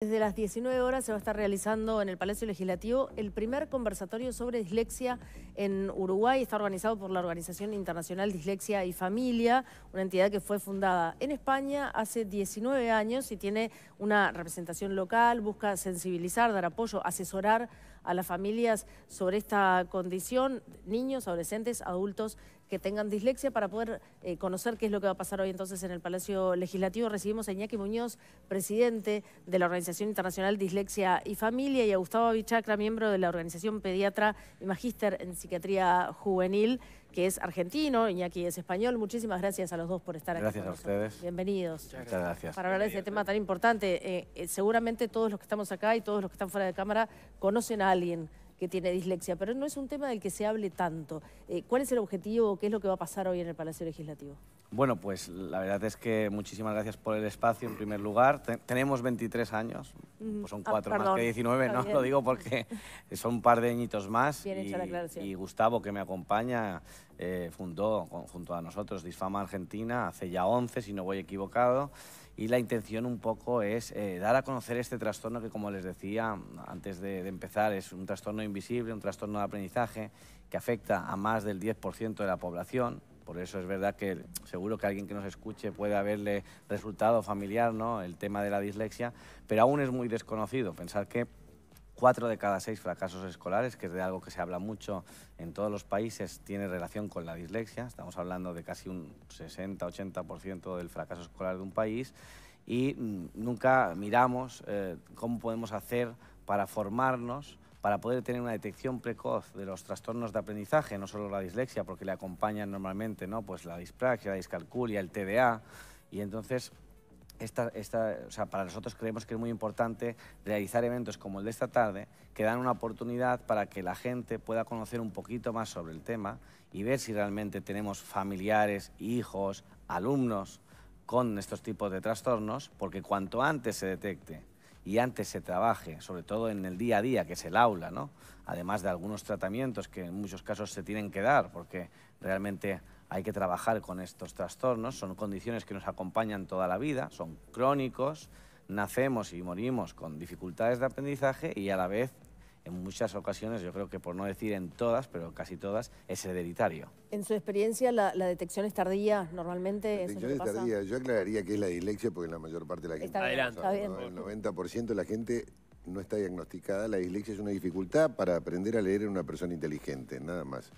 Desde las 19 horas se va a estar realizando en el Palacio Legislativo el primer conversatorio sobre dislexia en Uruguay. Está organizado por la Organización Internacional Dislexia y Familia, una entidad que fue fundada en España hace 19 años y tiene una representación local, busca sensibilizar, dar apoyo, asesorar a las familias sobre esta condición, niños, adolescentes, adultos que tengan dislexia para poder eh, conocer qué es lo que va a pasar hoy entonces en el Palacio Legislativo. Recibimos a Iñaki Muñoz, presidente de la Organización Internacional Dislexia y Familia, y a Gustavo Bichacra, miembro de la Organización Pediatra y Magíster en Psiquiatría Juvenil, que es argentino, Iñaki es español. Muchísimas gracias a los dos por estar aquí. Gracias a ustedes. Bienvenidos. Muchas gracias. Para hablar de este tema tan importante, eh, eh, seguramente todos los que estamos acá y todos los que están fuera de cámara conocen a alguien que tiene dislexia, pero no es un tema del que se hable tanto. Eh, ¿Cuál es el objetivo? o ¿Qué es lo que va a pasar hoy en el Palacio Legislativo? Bueno, pues la verdad es que muchísimas gracias por el espacio en primer lugar. tenemos 23 años, pues son ah, cuatro más que 19, ¿no? Lo digo porque son un par de añitos más. Bien y, y, Gustavo, que me acompaña, eh, fundó junto a nosotros Disfama Argentina hace ya 11, si no voy equivocado. Y la intención un poco es eh, dar a conocer este trastorno que, como les decía antes de empezar, es un trastorno invisible, un trastorno de aprendizaje que afecta a más del 10% de la población por eso es verdad que seguro que alguien que nos escuche puede haberle resultado familiar ¿no? el tema de la dislexia, pero aún es muy desconocido. Pensar que cuatro de cada seis fracasos escolares, que es de algo que se habla mucho en todos los países, tiene relación con la dislexia. Estamos hablando de casi un 60-80% del fracaso escolar de un país y mm, nunca miramos eh, cómo podemos hacer para formarnos para poder tener una detección precoz de los trastornos de aprendizaje, no solo la dislexia, porque le acompañan normalmente ¿no? pues la dispraxia, la discalculia, el TDA, y entonces para nosotros creemos que es muy importante realizar eventos como el de esta tarde que dan una oportunidad para que la gente pueda conocer un poquito más sobre el tema y ver si realmente tenemos familiares, hijos, alumnos con estos tipos de trastornos, porque cuanto antes se detecte y antes se trabaje, sobre todo en el día a día, que es el aula, ¿no? además de algunos tratamientos que en muchos casos se tienen que dar, porque realmente hay que trabajar con estos trastornos, son condiciones que nos acompañan toda la vida, son crónicos, nacemos y morimos con dificultades de aprendizaje y a la vez en muchas ocasiones, yo creo que por no decir en todas, pero casi todas, es hereditario. En su experiencia, la, detección es tardía normalmente. La detección es, tardía. Yo aclararía que es la dislexia porque la mayor parte de la gente... adelante. Está bien. El 90% de la gente no está diagnosticada. La dislexia es una dificultad para aprender a leer en una persona inteligente, nada más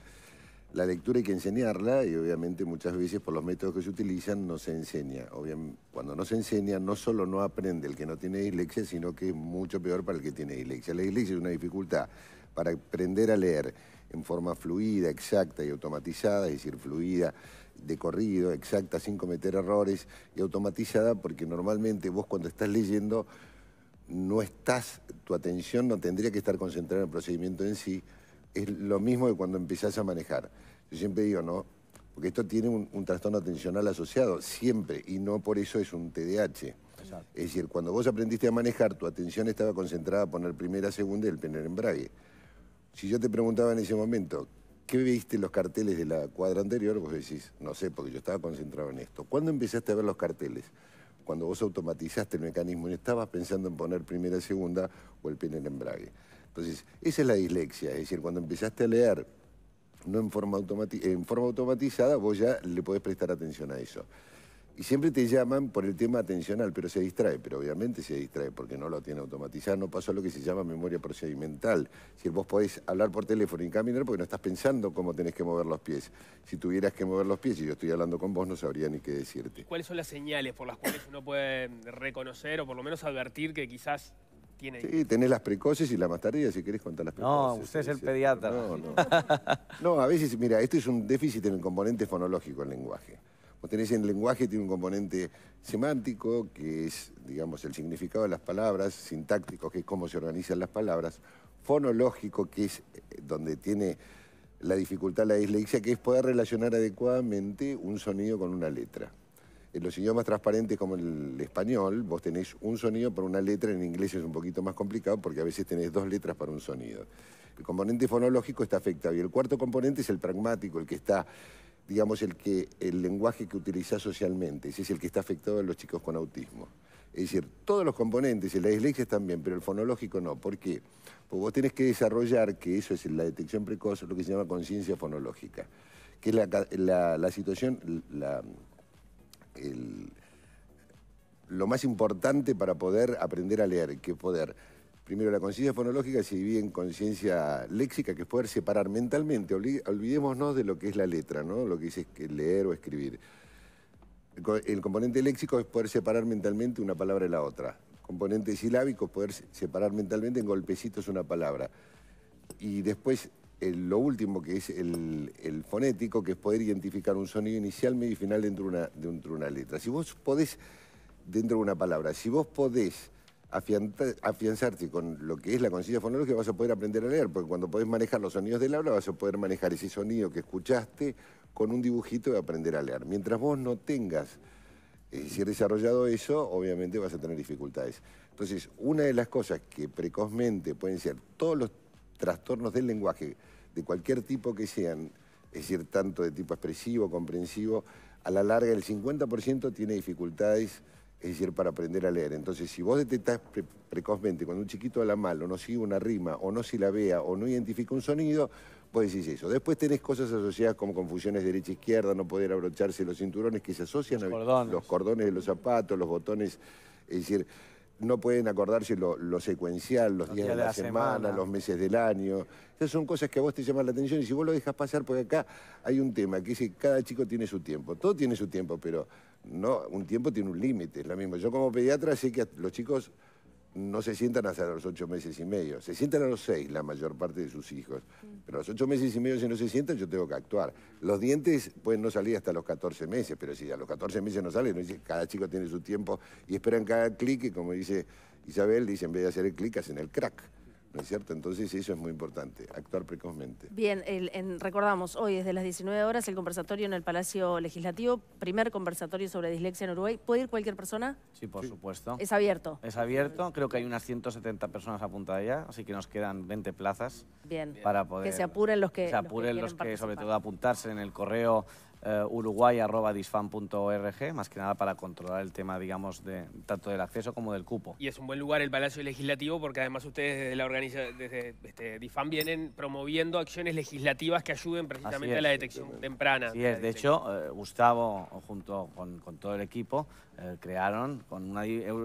la lectura hay que enseñarla y obviamente muchas veces por los métodos que se utilizan no se enseña. Obviamente, cuando no se enseña no solo no aprende el que no tiene dislexia, sino que es mucho peor para el que tiene dislexia. La dislexia es una dificultad para aprender a leer en forma fluida, exacta y automatizada, es decir, fluida de corrido, exacta, sin cometer errores y automatizada porque normalmente vos cuando estás leyendo no estás, tu atención no tendría que estar concentrada en el procedimiento en sí, es lo mismo que cuando empezás a manejar. Yo siempre digo, ¿no? Porque esto tiene un, trastorno atencional asociado, siempre, y no por eso es un TDAH. Es decir, cuando vos aprendiste a manejar, tu atención estaba concentrada a poner primera, segunda y el primer embrague. Si yo te preguntaba en ese momento, ¿qué viste en los carteles de la cuadra anterior? Vos decís, no sé, porque yo estaba concentrado en esto. ¿Cuándo empezaste a ver los carteles? Cuando vos automatizaste el mecanismo y estabas pensando en poner primera, segunda o el primer embrague. Entonces, esa es la dislexia, es decir, cuando empezaste a leer no en forma, automati en forma automatizada, vos ya le podés prestar atención a eso. Y siempre te llaman por el tema atencional, pero se distrae, pero obviamente se distrae porque no lo tiene automatizado, no pasó lo que se llama memoria procedimental. es decir, vos podés hablar por teléfono y caminar porque no estás pensando cómo tenés que mover los pies. Si tuvieras que mover los pies y yo estoy hablando con vos, no sabría ni qué decirte. ¿Cuáles son las señales por las cuales uno puede reconocer o por lo menos advertir que quizás Sí, tenés las precoces y las más tardías, si querés contar las precoces. No, usted es el pediatra. No, no. no, a veces, mira, esto es un déficit en el componente fonológico del lenguaje. Vos tenés el lenguaje, tiene un componente semántico, que es, digamos, el significado de las palabras, sintáctico, que es cómo se organizan las palabras, fonológico, que es eh, donde tiene la dificultad la dislexia, que es poder relacionar adecuadamente un sonido con una letra. En los idiomas transparentes como el español, vos tenés un sonido por una letra, en inglés es un poquito más complicado porque a veces tenés dos letras para un sonido. El componente fonológico está afectado y el cuarto componente es el pragmático, el que está, digamos, el, que, el lenguaje que utilizás socialmente, ese es el que está afectado en los chicos con autismo. Es decir, todos los componentes, y la dislexia también, pero el fonológico no. ¿Por qué? Porque vos tenés que desarrollar, que eso es la detección precoz, lo que se llama conciencia fonológica, que es la, la, la situación, la, lo más importante para poder aprender a leer, que poder, primero la conciencia fonológica se divide en conciencia léxica, que es poder separar mentalmente, olvidémonos de lo que es la letra, ¿no? lo que es leer o escribir. El componente léxico es poder separar mentalmente una palabra de la otra. Componente silábico es poder separar mentalmente en golpecitos una palabra. Y después lo último, que es el, fonético, que es poder identificar un sonido inicial, medio y final dentro de, una, dentro una letra. Si vos podés, dentro de una palabra, si vos podés afianzarte con lo que es la conciencia fonológica, vas a poder aprender a leer, porque cuando podés manejar los sonidos del habla, vas a poder manejar ese sonido que escuchaste con un dibujito y aprender a leer. Mientras vos no tengas, eh, si has desarrollado eso, obviamente vas a tener dificultades. Entonces, una de las cosas que precozmente pueden ser todos los trastornos del lenguaje, de cualquier tipo que sean, es decir, tanto de tipo expresivo, comprensivo, a la larga el 50% tiene dificultades, es decir, para aprender a leer. Entonces, si vos detectás precozmente cuando un chiquito habla mal, o no sigue una rima, o no si la vea, o no identifica un sonido, vos decís eso. Después tenés cosas asociadas como confusiones derecha-izquierda, no poder abrocharse los cinturones que se asocian a los cordones de los zapatos, los botones, es decir no pueden acordarse lo, secuencial, los, días, de la, semana, los meses del año. Esas son cosas que a vos te llaman la atención y si vos lo dejas pasar, porque acá hay un tema, que es que cada chico tiene su tiempo. Todo tiene su tiempo, pero no, un tiempo tiene un límite, es la misma. Yo como pediatra sé que los chicos no se sientan hasta los ocho meses y medio. Se sientan a los seis la mayor parte de sus hijos. Mm. Pero a los ocho meses y medio si no se sientan yo tengo que actuar. Los dientes pueden no salir hasta los 14 meses, pero si a los 14 meses no salen, cada chico tiene su tiempo y esperan cada clic y como dice Isabel, dice en vez de hacer el clic hacen el crack. ¿No es cierto? Entonces eso es muy importante, actuar precozmente. Bien, recordamos, hoy desde las 19 horas el conversatorio en el Palacio Legislativo, primer conversatorio sobre dislexia en Uruguay. ¿Puede ir cualquier persona? Sí, por supuesto. Es abierto. Es abierto, creo que hay unas 170 personas apuntadas ya, así que nos quedan 20 plazas. Bien, para poder... Que se apuren los que... Se apuren los que sobre todo apuntarse en el correo eh, uruguay.disfam.org, más que nada para controlar el tema, digamos, de, tanto del acceso como del cupo. Y es un buen lugar el Palacio Legislativo porque además ustedes desde, la organización, desde este, vienen promoviendo acciones legislativas que ayuden precisamente a la detección temprana. Sí, de es. De hecho, eh, Gustavo, junto con, todo el equipo, eh, crearon con una,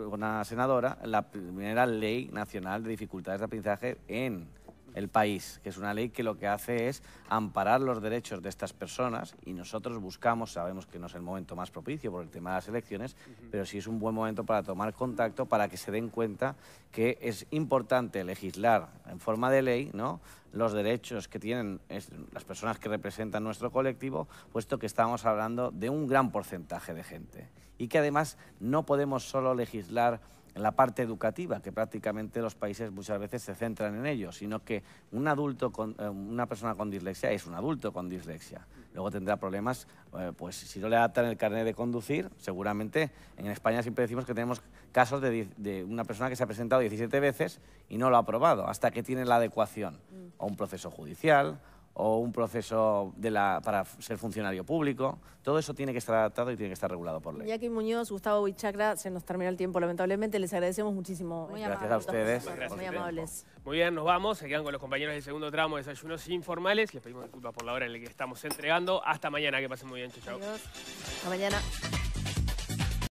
una senadora la primera ley nacional de dificultades de aprendizaje en el país, que es una ley que lo que hace es amparar los derechos de estas personas y nosotros buscamos, sabemos que no es el momento más propicio por el tema de las elecciones, pero sí es un buen momento para tomar contacto para que se den cuenta que es importante legislar en forma de ley, ¿no? los derechos que tienen las personas que representan nuestro colectivo, puesto que estamos hablando de un gran porcentaje de gente. Y que además no podemos solo legislar en la parte educativa, que prácticamente los países muchas veces se centran en ello, sino que un adulto con, eh, una persona con dislexia es un adulto con dislexia. Luego tendrá problemas, eh, pues si no le adaptan el carnet de conducir, seguramente en España siempre decimos que tenemos casos de, de una persona que se ha presentado 17 veces y no lo ha aprobado, hasta que tiene la adecuación o un proceso judicial, o un proceso para ser funcionario público. Todo eso tiene que estar adaptado y tiene que estar regulado por ley. Jackie Muñoz, Gustavo Bichacra, se nos terminó el tiempo lamentablemente. Les agradecemos muchísimo. Muy este gracias a ustedes. Muy amables. Muy bien, nos vamos. Se quedan con los compañeros del segundo tramo de desayunos informales. Les pedimos disculpas por la hora en la que estamos entregando. Hasta mañana. Que pasen muy bien. Chau, chau. Hasta mañana.